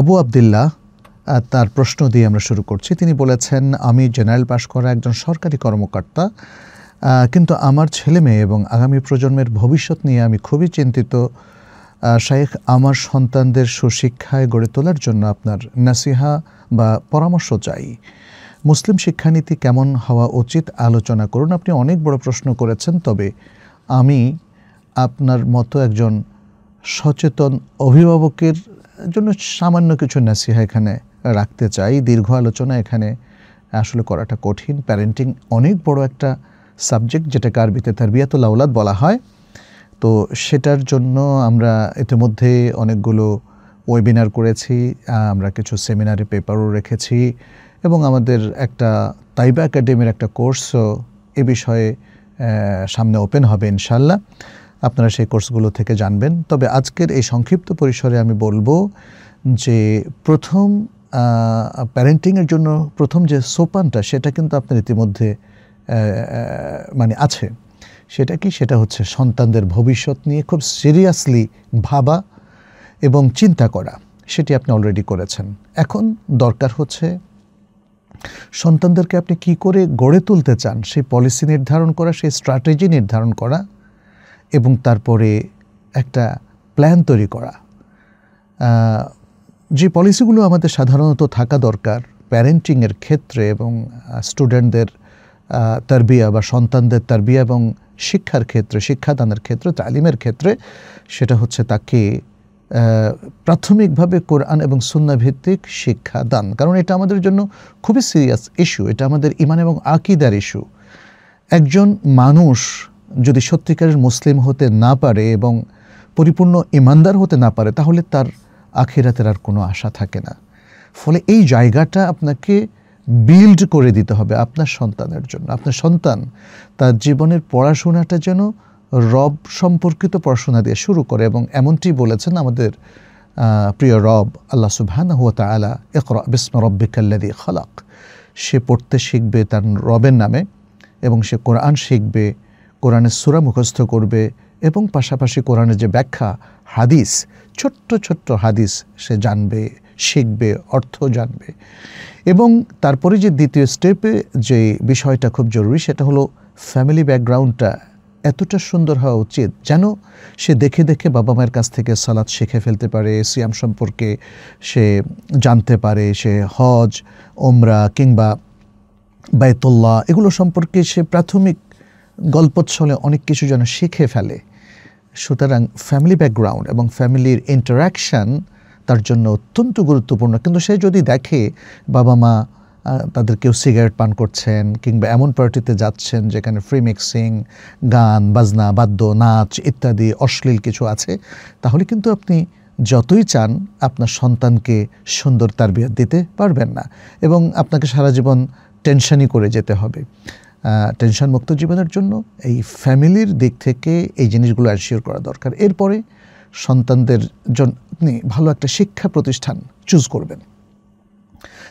আবু আবদুল্লাহ তার প্রশ্ন দিয়ে আমরা শুরু করছি তিনি বলেছেন আমি জেনারেল পাশ করা একজন সরকারি কর্মকর্তা কিন্তু আমার ছেলে মেয়ে এবং আগামী প্রজন্মের ভবিষ্যৎ নিয়ে আমি খুবই চিন্তিত শায়েখ আমার সন্তানদের সুশিক্ষায় গড়ে তোলার জন্য আপনার নাসিহা বা পরামর্শ চাই মুসলিম শিক্ষানীতি কেমন হওয়া উচিত আলোচনা করুন আপনি অনেক বড় প্রশ্ন করেছেন তবে আমি আপনার মতো একজন সচেতন অভিভাবকের জন্য সামান্য কিছু নাসিহা এখানে রাখতে চাই দীর্ঘ আলোচনা এখানে আসলে করাটা কঠিন প্যারেন্টিং অনেক বড় একটা সাবজেক্ট যেটাকে আরবিতে তার বিয়াতুল আউলাদ বলা হয় তো সেটার জন্য আমরা ইতিমধ্যে অনেকগুলো ওয়েবিনার করেছি আমরা কিছু সেমিনারে পেপারও রেখেছি এবং আমাদের একটা তাইবা একাডেমির একটা কোর্সও এ বিষয়ে সামনে ওপেন হবে ইনশাল্লাহ আপনারা সেই কোর্সগুলো থেকে জানবেন তবে আজকের এই সংক্ষিপ্ত পরিসরে আমি বলবো যে প্রথম প্যারেন্টিংয়ের জন্য প্রথম যে সোপানটা সেটা কিন্তু আপনার ইতিমধ্যে মানে আছে সেটা কি সেটা হচ্ছে সন্তানদের ভবিষ্যৎ নিয়ে খুব সিরিয়াসলি ভাবা এবং চিন্তা করা সেটি আপনি অলরেডি করেছেন এখন দরকার হচ্ছে সন্তানদেরকে আপনি কি করে গড়ে তুলতে চান সেই পলিসি নির্ধারণ করা সেই স্ট্র্যাটেজি নির্ধারণ করা এবং তারপরে একটা প্ল্যান তৈরি করা যে পলিসিগুলো আমাদের সাধারণত থাকা দরকার প্যারেন্টিংয়ের ক্ষেত্রে এবং স্টুডেন্টদের তারবিয়া বা সন্তানদের তারবিয়া এবং শিক্ষার ক্ষেত্রে শিক্ষাদানের ক্ষেত্রে তালিমের ক্ষেত্রে সেটা হচ্ছে তাকে প্রাথমিকভাবে কোরআন এবং সুন্নাভিত্তিক শিক্ষা দান কারণ এটা আমাদের জন্য খুবই সিরিয়াস ইস্যু এটা আমাদের ইমান এবং আকিদার ইস্যু একজন মানুষ যদি সত্যিকারের মুসলিম হতে না পারে এবং পরিপূর্ণ ইমানদার হতে না পারে তাহলে তার আখেরাতের আর কোনো আশা থাকে না ফলে এই জায়গাটা আপনাকে বিল্ড করে দিতে হবে আপনার সন্তানের জন্য আপনার সন্তান তার জীবনের পড়াশোনাটা যেন রব সম্পর্কিত পড়াশোনা দিয়ে শুরু করে এবং এমনটি বলেছেন আমাদের প্রিয় রব আল্লাহ সুবহান হুয়া তালা একর বিস্ম রব্বিকাল্লাদি খালাক সে পড়তে শিখবে তার রবের নামে এবং সে কোরআন শিখবে কোরআনের সুরা মুখস্থ করবে এবং পাশাপাশি কোরআনের যে ব্যাখ্যা হাদিস ছোট্ট ছোট্ট হাদিস সে জানবে শিখবে অর্থ জানবে এবং তারপরে যে দ্বিতীয় স্টেপে যে বিষয়টা খুব জরুরি সেটা হলো ফ্যামিলি ব্যাকগ্রাউন্ডটা এতটা সুন্দর হওয়া উচিত যেন সে দেখে দেখে বাবা মায়ের কাছ থেকে সালাদ শিখে ফেলতে পারে সিয়াম সম্পর্কে সে জানতে পারে সে হজ ওমরা কিংবা বায়তুল্লাহ এগুলো সম্পর্কে সে প্রাথমিক গল্পচ্ছলে অনেক কিছু যেন শিখে ফেলে সুতরাং ফ্যামিলি ব্যাকগ্রাউন্ড এবং ফ্যামিলির ইন্টারাকশান তার জন্য অত্যন্ত গুরুত্বপূর্ণ কিন্তু সে যদি দেখে বাবা মা তাদের কেউ সিগারেট পান করছেন কিংবা এমন পার্টিতে যাচ্ছেন যেখানে ফ্রি মিক্সিং গান বাজনা বাদ্য নাচ ইত্যাদি অশ্লীল কিছু আছে তাহলে কিন্তু আপনি যতই চান আপনার সন্তানকে সুন্দর তারবিয়াত দিতে পারবেন না এবং আপনাকে সারা জীবন টেনশনই করে যেতে হবে টেনশন মুক্ত জীবনের জন্য এই ফ্যামিলির দিক থেকে এই জিনিসগুলো অ্যাশিওর করা দরকার এরপরে সন্তানদের জন্য আপনি ভালো একটা শিক্ষা প্রতিষ্ঠান চুজ করবেন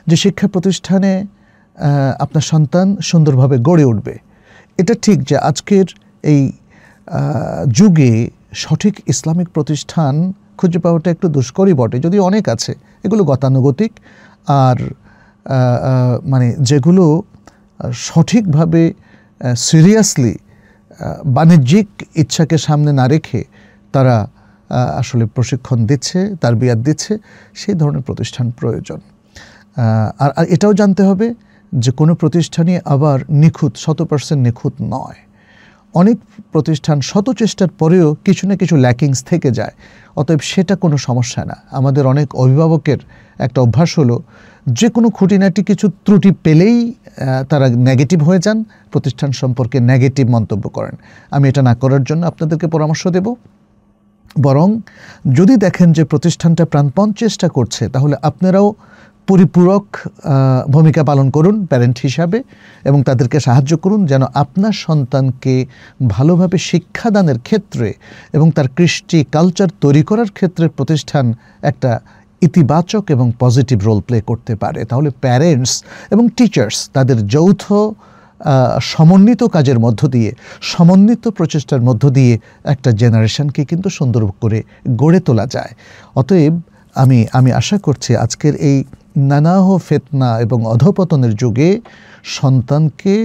যে শিক্ষা প্রতিষ্ঠানে আপনার সন্তান সুন্দরভাবে গড়ে উঠবে এটা ঠিক যে আজকের এই যুগে সঠিক ইসলামিক প্রতিষ্ঠান খুঁজে পাওয়াটা একটু দুষ্করই বটে যদি অনেক আছে এগুলো গতানুগতিক আর মানে যেগুলো সঠিকভাবে সিরিয়াসলি বাণিজ্যিক ইচ্ছাকে সামনে না রেখে তারা আসলে প্রশিক্ষণ দিচ্ছে তার বিয়ার দিচ্ছে সেই ধরনের প্রতিষ্ঠান প্রয়োজন আর এটাও জানতে হবে যে কোনো প্রতিষ্ঠানই আবার নিখুঁত শত পার্সেন্ট নিখুঁত নয় অনেক প্রতিষ্ঠান শত চেষ্টার পরেও কিছু না কিছু ল্যাকিংস থেকে যায় অতএব সেটা কোনো সমস্যা না আমাদের অনেক অভিভাবকের একটা অভ্যাস হলো যে কোনো খুঁটিনাটি কিছু ত্রুটি পেলেই তারা নেগেটিভ হয়ে যান প্রতিষ্ঠান সম্পর্কে নেগেটিভ মন্তব্য করেন আমি এটা না করার জন্য আপনাদেরকে পরামর্শ দেব বরং যদি দেখেন যে প্রতিষ্ঠানটা প্রাণপণ চেষ্টা করছে তাহলে আপনারাও পরিপূরক ভূমিকা পালন করুন প্যারেন্ট হিসাবে এবং তাদেরকে সাহায্য করুন যেন আপনার সন্তানকে ভালোভাবে শিক্ষাদানের ক্ষেত্রে এবং তার কৃষ্টি কালচার তৈরি করার ক্ষেত্রে প্রতিষ্ঠান একটা ইতিবাচক এবং পজিটিভ রোল প্লে করতে পারে তাহলে প্যারেন্টস এবং টিচার্স তাদের যৌথ সমন্বিত কাজের মধ্য দিয়ে সমন্বিত প্রচেষ্টার মধ্য দিয়ে একটা জেনারেশনকে কিন্তু সুন্দর করে গড়ে তোলা যায় অতএব আমি আমি আশা করছি আজকের এই নানাহ ফেতনা এবং অধপতনের যুগে সন্তানকে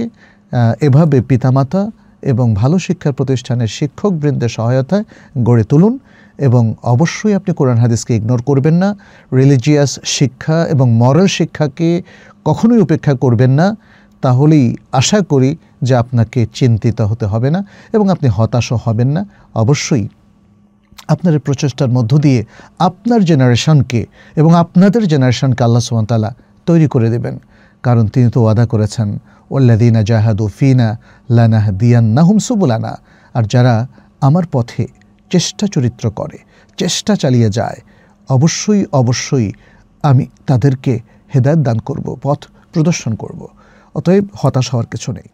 এভাবে পিতামাতা এবং ভালো শিক্ষা প্রতিষ্ঠানের শিক্ষকবৃন্দের সহায়তায় গড়ে তুলুন এবং অবশ্যই আপনি কোরআন হাদিসকে ইগনোর করবেন না রিলিজিয়াস শিক্ষা এবং মরাল শিক্ষাকে কখনোই উপেক্ষা করবেন না তাহলেই আশা করি যে আপনাকে চিন্তিত হতে হবে না এবং আপনি হতাশও হবেন না অবশ্যই আপনার প্রচেষ্টার মধ্য দিয়ে আপনার জেনারেশনকে এবং আপনাদের জেনারেশনকে আল্লাহ সুমতালা তৈরি করে দেবেন কারণ তিনি তো ওয়াদা করেছেন ওল্লাদিনা জাহাদু ফিনা লানাহ দিয়ান নাহুম সুবুলানা আর যারা আমার পথে চেষ্টা চরিত্র করে চেষ্টা চালিয়ে যায় অবশ্যই অবশ্যই আমি তাদেরকে হেদায়ত দান করব পথ প্রদর্শন করব অতএব হতাশ হওয়ার কিছু নেই